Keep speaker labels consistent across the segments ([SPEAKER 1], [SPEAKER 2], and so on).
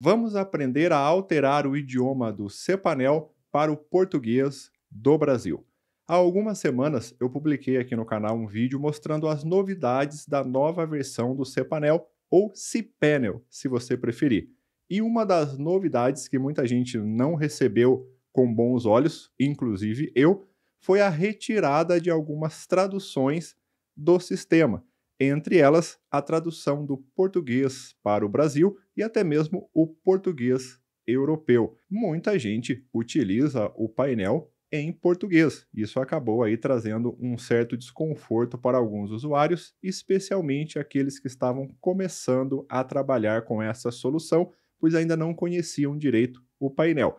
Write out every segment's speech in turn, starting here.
[SPEAKER 1] vamos aprender a alterar o idioma do Cepanel para o português do Brasil. Há algumas semanas eu publiquei aqui no canal um vídeo mostrando as novidades da nova versão do Cepanel ou Cpanel, se você preferir. E uma das novidades que muita gente não recebeu com bons olhos, inclusive eu, foi a retirada de algumas traduções do sistema entre elas a tradução do português para o Brasil e até mesmo o português europeu. Muita gente utiliza o painel em português. Isso acabou aí trazendo um certo desconforto para alguns usuários, especialmente aqueles que estavam começando a trabalhar com essa solução, pois ainda não conheciam direito o painel.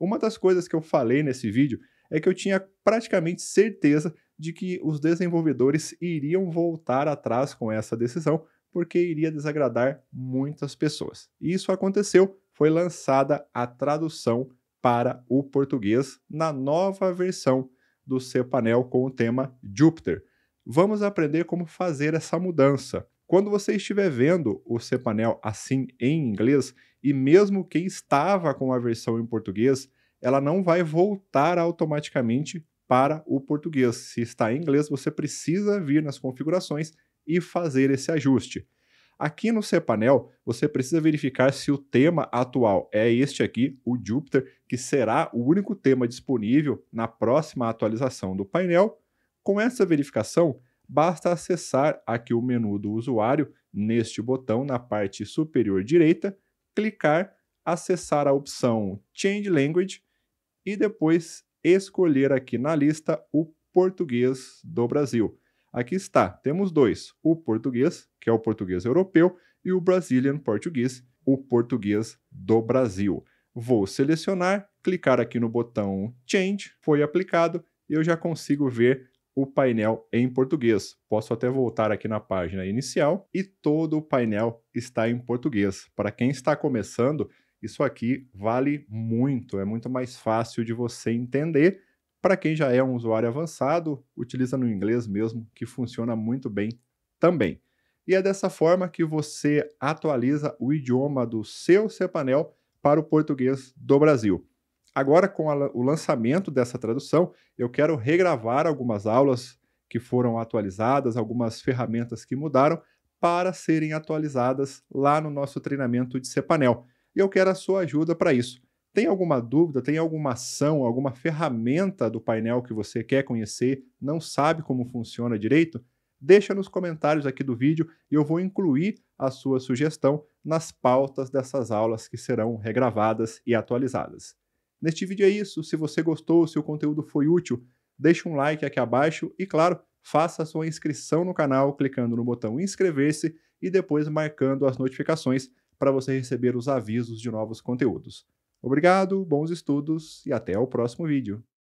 [SPEAKER 1] Uma das coisas que eu falei nesse vídeo é que eu tinha praticamente certeza de que os desenvolvedores iriam voltar atrás com essa decisão, porque iria desagradar muitas pessoas. E isso aconteceu, foi lançada a tradução para o português na nova versão do Cpanel com o tema Júpiter. Vamos aprender como fazer essa mudança. Quando você estiver vendo o Cpanel assim em inglês, e mesmo quem estava com a versão em português, ela não vai voltar automaticamente para o português. Se está em inglês, você precisa vir nas configurações e fazer esse ajuste. Aqui no cPanel, você precisa verificar se o tema atual é este aqui, o Jupyter, que será o único tema disponível na próxima atualização do painel. Com essa verificação, basta acessar aqui o menu do usuário neste botão na parte superior direita, clicar, acessar a opção Change Language e depois escolher aqui na lista o português do Brasil. Aqui está, temos dois: o português, que é o português europeu, e o Brazilian Português, o português do Brasil. Vou selecionar, clicar aqui no botão Change, foi aplicado, e eu já consigo ver o painel em português. Posso até voltar aqui na página inicial e todo o painel está em português. Para quem está começando, isso aqui vale muito, é muito mais fácil de você entender. Para quem já é um usuário avançado, utiliza no inglês mesmo, que funciona muito bem também. E é dessa forma que você atualiza o idioma do seu cPanel para o português do Brasil. Agora, com a, o lançamento dessa tradução, eu quero regravar algumas aulas que foram atualizadas, algumas ferramentas que mudaram, para serem atualizadas lá no nosso treinamento de cPanel e eu quero a sua ajuda para isso. Tem alguma dúvida, tem alguma ação, alguma ferramenta do painel que você quer conhecer, não sabe como funciona direito? Deixa nos comentários aqui do vídeo e eu vou incluir a sua sugestão nas pautas dessas aulas que serão regravadas e atualizadas. Neste vídeo é isso. Se você gostou, se o conteúdo foi útil, deixe um like aqui abaixo e, claro, faça a sua inscrição no canal clicando no botão inscrever-se e depois marcando as notificações para você receber os avisos de novos conteúdos. Obrigado, bons estudos e até o próximo vídeo.